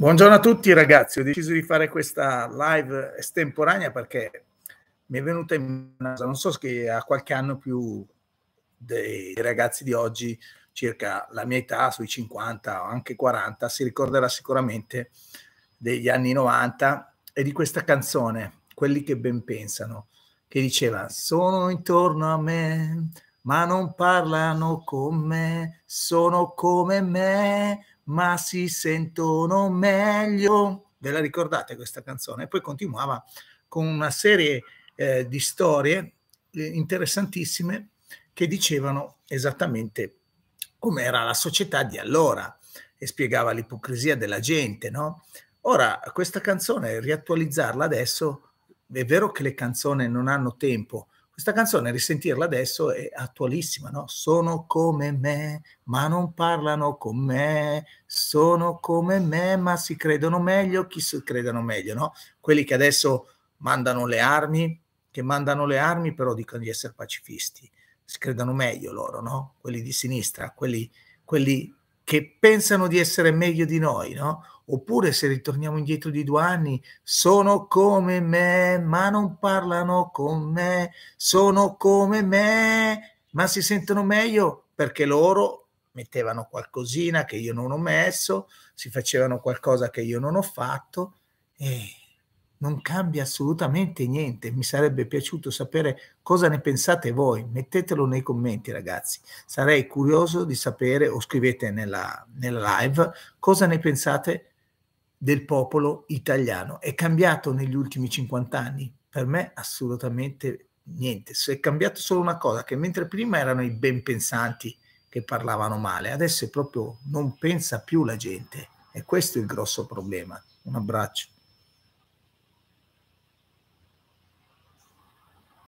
Buongiorno a tutti ragazzi, ho deciso di fare questa live estemporanea perché mi è venuta in mente, non so se a qualche anno più dei ragazzi di oggi, circa la mia età, sui 50 o anche 40, si ricorderà sicuramente degli anni 90 e di questa canzone, Quelli che ben pensano, che diceva Sono intorno a me, ma non parlano con me, sono come me, ma si sentono meglio. Ve la ricordate questa canzone? E poi continuava con una serie eh, di storie eh, interessantissime che dicevano esattamente com'era la società di allora e spiegava l'ipocrisia della gente, no? Ora, questa canzone, riattualizzarla adesso, è vero che le canzoni non hanno tempo, questa canzone, risentirla adesso, è attualissima, no? Sono come me, ma non parlano con me, sono come me, ma si credono meglio, chi si credono meglio, no? Quelli che adesso mandano le armi, che mandano le armi però dicono di essere pacifisti, si credono meglio loro, no? Quelli di sinistra, quelli, quelli che pensano di essere meglio di noi, no? Oppure se ritorniamo indietro di due anni, sono come me, ma non parlano con me, sono come me, ma si sentono meglio perché loro mettevano qualcosina che io non ho messo, si facevano qualcosa che io non ho fatto e non cambia assolutamente niente. Mi sarebbe piaciuto sapere cosa ne pensate voi. Mettetelo nei commenti, ragazzi. Sarei curioso di sapere, o scrivete nella, nella live, cosa ne pensate del popolo italiano. È cambiato negli ultimi 50 anni? Per me assolutamente niente. È cambiato solo una cosa, che mentre prima erano i ben pensanti che parlavano male, adesso è proprio non pensa più la gente. E questo è il grosso problema. Un abbraccio.